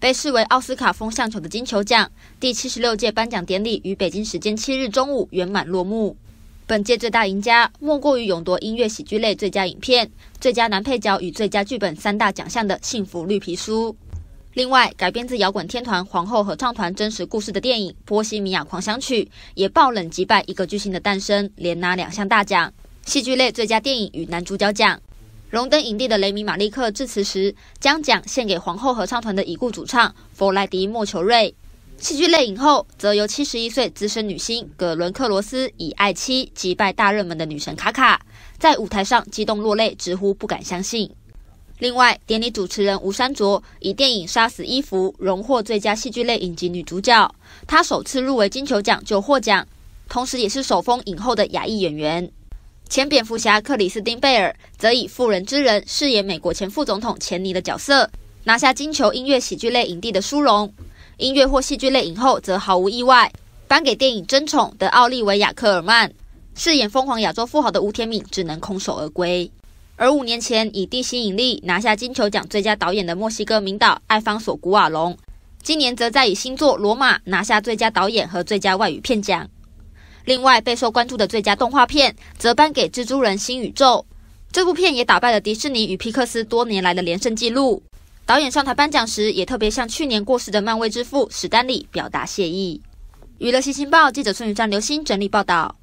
被视为奥斯卡风向球的金球奖，第七十六届颁奖典礼于北京时间七日中午圆满落幕。本届最大赢家莫过于勇夺音乐喜剧类最佳影片、最佳男配角与最佳剧本三大奖项的《幸福绿皮书》。另外，改编自摇滚天团皇后合唱团真实故事的电影《波西米亚狂想曲》也爆冷击败《一个巨星的诞生》，连拿两项大奖：戏剧类最佳电影与男主角奖。荣登影帝的雷米马利克致辞时，将奖献给皇后合唱团的已故主唱弗莱迪莫求瑞。戏剧类影后则由七十一岁资深女星葛伦克罗斯以爱妻击败大热门的女神卡卡，在舞台上激动落泪，直呼不敢相信。另外，典礼主持人吴珊卓以电影《杀死伊芙》荣获最佳戏剧类影集女主角，她首次入围金球奖就获奖，同时也是首封影后的亚裔演员。前蝙蝠侠克里斯汀·贝尔则以《妇人之仁》饰演美国前副总统钱尼的角色，拿下金球音乐喜剧类影帝的殊荣。音乐或戏剧类影后则毫无意外颁给电影《争宠》的奥利维亚·科尔曼，饰演疯狂亚洲富豪的吴天敏只能空手而归。而五年前以《地心引力》拿下金球奖最佳导演的墨西哥名导艾方索·古瓦隆，今年则在以新作《罗马》拿下最佳导演和最佳外语片奖。另外备受关注的最佳动画片，则颁给《蜘蛛人：新宇宙》这部片，也打败了迪士尼与皮克斯多年来的连胜纪录。导演上台颁奖时，也特别向去年过世的漫威之父史丹利表达谢意。娱乐新星报记者孙宇湛、刘星整理报道。